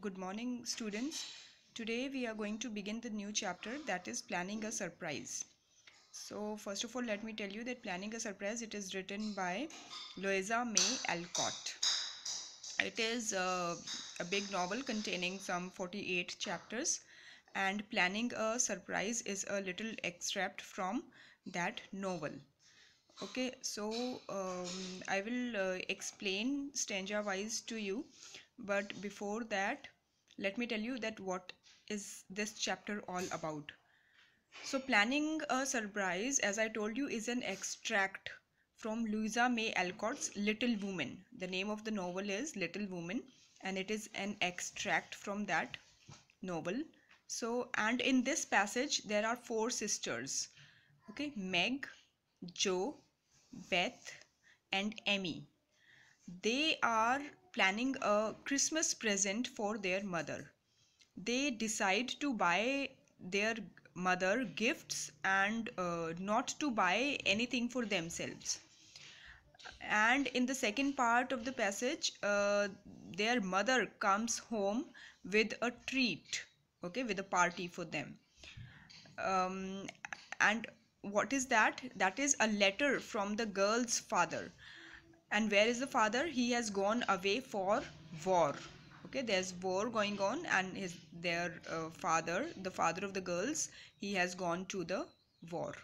Good morning students. Today we are going to begin the new chapter that is planning a surprise. So first of all let me tell you that planning a surprise it is written by Louisa May Alcott. It is uh, a big novel containing some 48 chapters and planning a surprise is a little extract from that novel okay so um, i will uh, explain stanza wise to you but before that let me tell you that what is this chapter all about so planning a surprise as i told you is an extract from louisa may alcott's little woman the name of the novel is little woman and it is an extract from that novel so and in this passage there are four sisters okay meg joe beth and emmy they are planning a Christmas present for their mother. They decide to buy their mother gifts and uh, not to buy anything for themselves. And in the second part of the passage, uh, their mother comes home with a treat, okay, with a party for them. Um, and what is that? That is a letter from the girl's father and where is the father he has gone away for war okay there's war going on and his their uh, father the father of the girls he has gone to the war